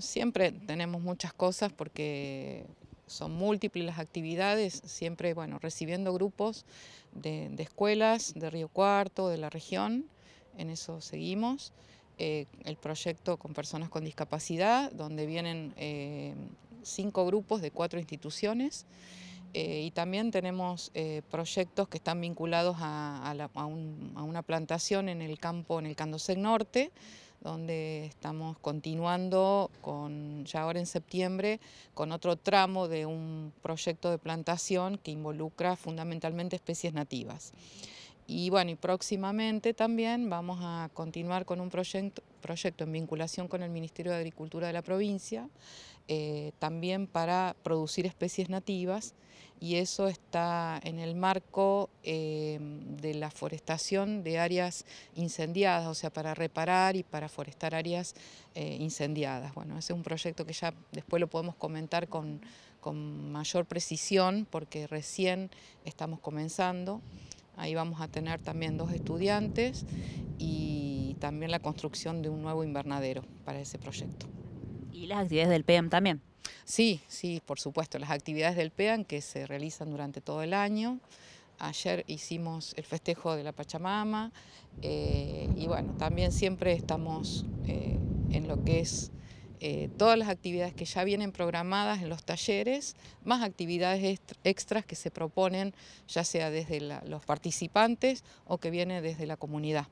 Siempre tenemos muchas cosas porque son múltiples las actividades, siempre bueno, recibiendo grupos de, escuelas de Río Cuarto, de la región, en eso seguimos. Eh, el proyecto con personas con discapacidad, donde vienen eh, cinco grupos de cuatro instituciones. Eh, y también tenemos proyectos que están vinculados a, a, una plantación en el campo, en el Candosec Norte, donde estamos continuando con, ya ahora en septiembre con otro tramo de un proyecto de plantación que involucra fundamentalmente especies nativas. Y bueno, y próximamente también vamos a continuar con un proyecto, proyecto en vinculación con el Ministerio de Agricultura de la provincia, eh, también para producir especies nativas, y eso está en el marco eh, la forestación de áreas incendiadas, o sea, para reparar y para forestar áreas eh, incendiadas. Bueno, ese es un proyecto que ya después lo podemos comentar con, con mayor precisión porque recién estamos comenzando. Ahí vamos a tener también dos estudiantes y también la construcción de un nuevo invernadero para ese proyecto. ¿Y las actividades del PEAM también? Sí, sí, por supuesto, las actividades del PEAM que se realizan durante todo el año. Ayer hicimos el festejo de la Pachamama eh, y bueno, también siempre estamos eh, en lo que es eh, todas las actividades que ya vienen programadas en los talleres, más actividades extras que se proponen ya sea desde los participantes o que vienen desde la comunidad.